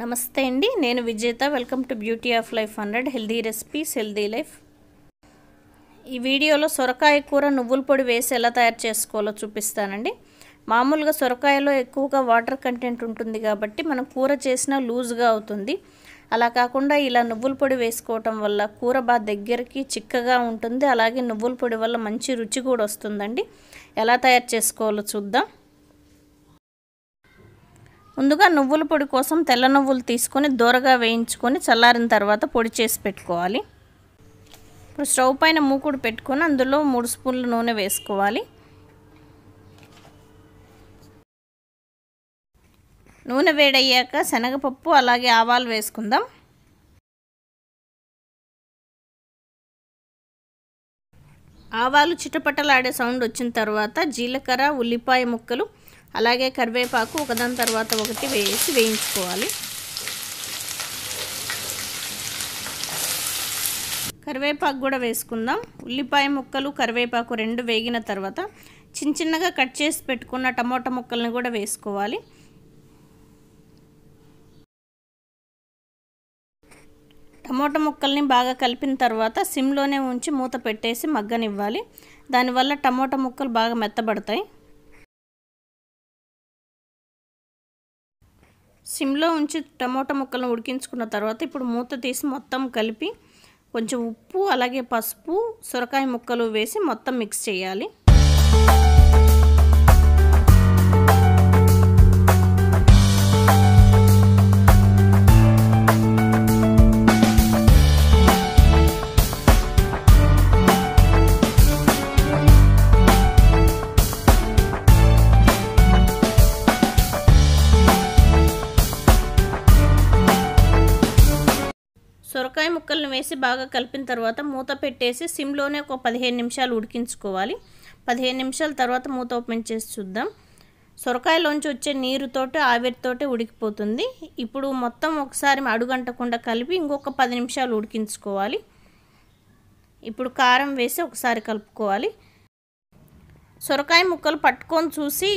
నమస్తే అండి నేను Vijetha welcome to beauty of life hundred healthy recipes healthy life ఈ వీడియోలో సొరకాయ కూర నువ్వుల పొడి వేసి ఎలా తయారు చేసుకోవాలో చూపిస్తానండి మామూలుగా సొరకాయలో ఎక్కువగా వాటర్ కంటెంట్ ఉంటుంది కాబట్టి మనం కూర చేసినా లూజ్గా అవుతుంది అలా కాకుండా ఇలా నువ్వుల పొడి వేసుకోవటం వల్ల కూర బాగా దగ్గరికి చిక్కగా ఉంటుంది అలాగే నువ్వుల పొడి వల్ల మంచి రుచి కూడా వస్తుందండి ఎలా తయారు చేసుకోవాలో చూద్దాం ముందుగా నువ్వుల పొడి కోసం తెల్ల నువ్వులు తీసుకొని దూరగా వేయించుకొని చల్లారిన తర్వాత పొడి చేసి పెట్టుకోవాలి ఇప్పుడు స్టవ్ పైన మూకుడు పెట్టుకొని అందులో మూడు స్పూన్లు నూనె వేసుకోవాలి నూనె వేడయ్యాక శనగపప్పు అలాగే ఆవాలు వేసుకుందాం ఆవాలు చిటపటలాడే సౌండ్ వచ్చిన తర్వాత జీలకర్ర ఉల్లిపాయ ముక్కలు అలాగే కరివేపాకు ఒకదాని తర్వాత ఒకటి వేసి వేయించుకోవాలి కరివేపాకు కూడా వేసుకుందాం ఉల్లిపాయ ముక్కలు కరివేపాకు రెండు వేగిన తర్వాత చిన్న చిన్నగా కట్ చేసి పెట్టుకున్న టమోటా ముక్కల్ని కూడా వేసుకోవాలి టమోటా ముక్కల్ని బాగా కలిపిన తర్వాత సిమ్లోనే ఉంచి మూత పెట్టేసి మగ్గనివ్వాలి దానివల్ల టమోటా ముక్కలు బాగా మెత్తబడతాయి సిమ్లో ఉంచి టమోటా ముక్కలను ఉడికించుకున్న తర్వాత ఇప్పుడు మూత తీసి మొత్తం కలిపి కొంచెం ఉప్పు అలాగే పసుపు సొరకాయ ముక్కలు వేసి మొత్తం మిక్స్ చేయాలి ఆవకాయ ముక్కలను వేసి బాగా కలిపిన తర్వాత మూత పెట్టేసి సిమ్లోనే ఒక పదిహేను నిమిషాలు ఉడికించుకోవాలి పదిహేను నిమిషాల తర్వాత మూత ఓపెన్ చేసి చూద్దాం సొరకాయలోంచి వచ్చే నీరుతోటి ఆవిరితో ఉడికిపోతుంది ఇప్పుడు మొత్తం ఒకసారి అడుగంటకుండా కలిపి ఇంకొక పది నిమిషాలు ఉడికించుకోవాలి ఇప్పుడు కారం వేసి ఒకసారి కలుపుకోవాలి సొరకాయ ముక్కలు పట్టుకొని చూసి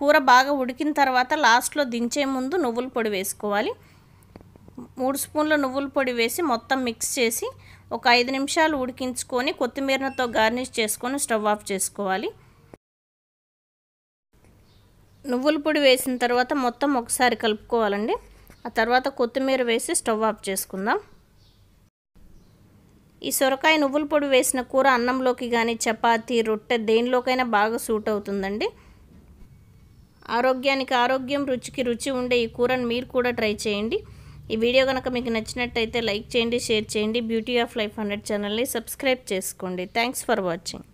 కూర బాగా ఉడికిన తర్వాత లాస్ట్లో దించే ముందు నువ్వుల పొడి వేసుకోవాలి మూడు స్పూన్ల నువ్వుల పొడి వేసి మొత్తం మిక్స్ చేసి ఒక ఐదు నిమిషాలు ఉడికించుకొని కొత్తిమీరతో గార్నిష్ చేసుకొని స్టవ్ ఆఫ్ చేసుకోవాలి నువ్వుల పొడి వేసిన తర్వాత మొత్తం ఒకసారి కలుపుకోవాలండి ఆ తర్వాత కొత్తిమీర వేసి స్టవ్ ఆఫ్ చేసుకుందాం ఈ సొరకాయ నువ్వుల పొడి వేసిన కూర అన్నంలోకి కానీ చపాతీ రొట్టె దేనిలోకైనా బాగా సూట్ అవుతుందండి ఆరోగ్యానికి ఆరోగ్యం రుచికి రుచి ఉండే ఈ కూరను మీరు కూడా ట్రై చేయండి ఈ వీడియో కనుక మీకు నచ్చినట్టయితే లైక్ చేయండి షేర్ చేయండి బ్యూటీ ఆఫ్ లైఫ్ హండ్రెడ్ ఛానల్ని సబ్స్క్రైబ్ చేసుకోండి థ్యాంక్స్ ఫర్ వాచింగ్